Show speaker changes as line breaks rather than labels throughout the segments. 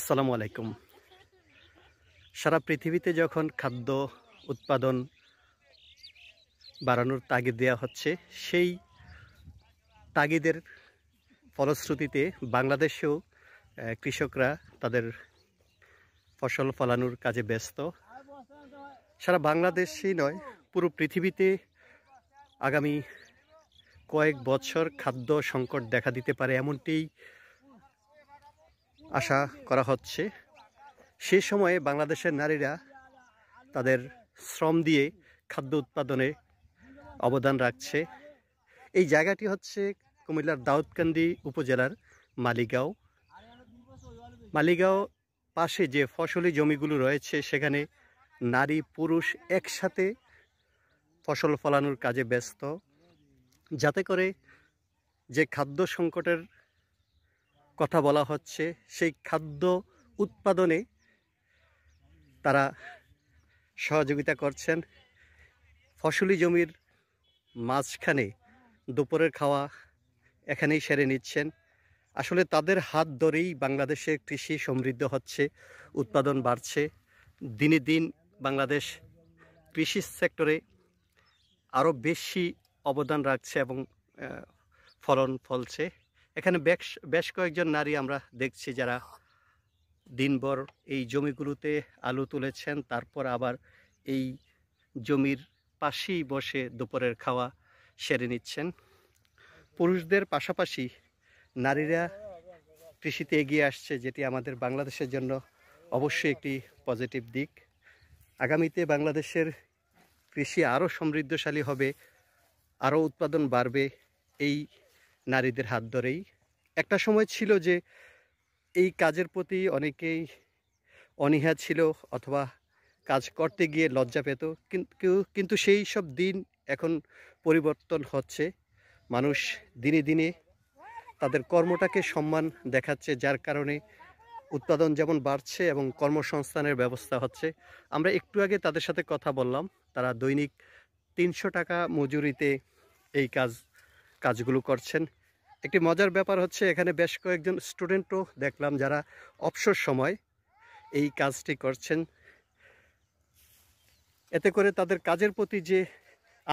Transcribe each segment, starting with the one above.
আসসালামু আলাইকুম সারা পৃথিবীতে যখন খাদ্য উৎপাদন বাড়ানোর তাগিদ দেওয়া হচ্ছে সেই তাগিদের ফলশ্রুতিতে বাংলাদেশেও কৃষকরা তাদের ফসল ফলানোর কাজে ব্যস্ত সারা বাংলাদেশই নয় পুরো পৃথিবীতে আগামী কয়েক বছর খাদ্য সংকট দেখা দিতে পারে এমনটি আশা করা হচ্ছে সেই সময়ে বাংলাদেশের নারীরা তাদের শ্রম দিয়ে খাদ্য উৎপাদনে অবদান রাখছে এই জায়গাটি হচ্ছে কুমিল্লার দাউদকান্দি উপজেলার মালিগাঁও মালিগাঁও পাশে যে ফসলি জমিগুলো রয়েছে সেখানে নারী পুরুষ একসাথে ফসল ফলানোর কাজে ব্যস্ত যাতে করে যে খাদ্য সংকটের কথা বলা হচ্ছে সেই খাদ্য উৎপাদনে তারা সহযোগিতা করছেন ফসলি জমির মাঝখানে দুপুরের খাওয়া এখানেই সেরে নিচ্ছেন আসলে তাদের হাত ধরেই বাংলাদেশে কৃষি সমৃদ্ধ হচ্ছে উৎপাদন বাড়ছে দিনে দিন বাংলাদেশ কৃষি সেক্টরে আরও বেশি অবদান রাখছে এবং ফলন ফলছে এখানে বেশ বেশ কয়েকজন নারী আমরা দেখছি যারা দিনভর এই জমিগুলোতে আলু তুলেছেন তারপর আবার এই জমির পাশেই বসে দুপুরের খাওয়া সেরে নিচ্ছেন পুরুষদের পাশাপাশি নারীরা কৃষিতে এগিয়ে আসছে যেটি আমাদের বাংলাদেশের জন্য অবশ্যই একটি পজিটিভ দিক আগামীতে বাংলাদেশের কৃষি আরও সমৃদ্ধশালী হবে আরও উৎপাদন বাড়বে এই নারীদের হাত ধরেই একটা সময় ছিল যে এই কাজের প্রতি অনেকেই অনীহা ছিল অথবা কাজ করতে গিয়ে লজ্জা পেত কিন্তু কিন্তু সেই সব দিন এখন পরিবর্তন হচ্ছে মানুষ দিনে দিনে তাদের কর্মটাকে সম্মান দেখাচ্ছে যার কারণে উৎপাদন যেমন বাড়ছে এবং কর্মসংস্থানের ব্যবস্থা হচ্ছে আমরা একটু আগে তাদের সাথে কথা বললাম তারা দৈনিক তিনশো টাকা মজুরিতে এই কাজ কাজগুলো করছেন একটি মজার ব্যাপার হচ্ছে এখানে বেশ কয়েকজন স্টুডেন্টও দেখলাম যারা অবসর সময় এই কাজটি করছেন এতে করে তাদের কাজের প্রতি যে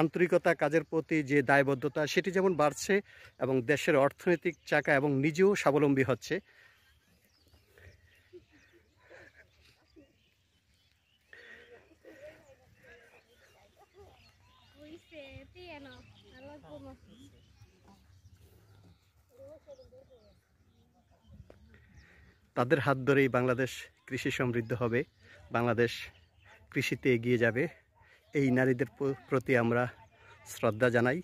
আন্তরিকতা কাজের প্রতি যে দায়বদ্ধতা সেটি যেমন বাড়ছে এবং দেশের অর্থনৈতিক চাকা এবং নিজেও স্বাবলম্বী হচ্ছে তাদের হাত ধরেই বাংলাদেশ কৃষি সমৃদ্ধ হবে বাংলাদেশ কৃষিতে এগিয়ে যাবে এই নারীদের প্রতি আমরা শ্রদ্ধা জানাই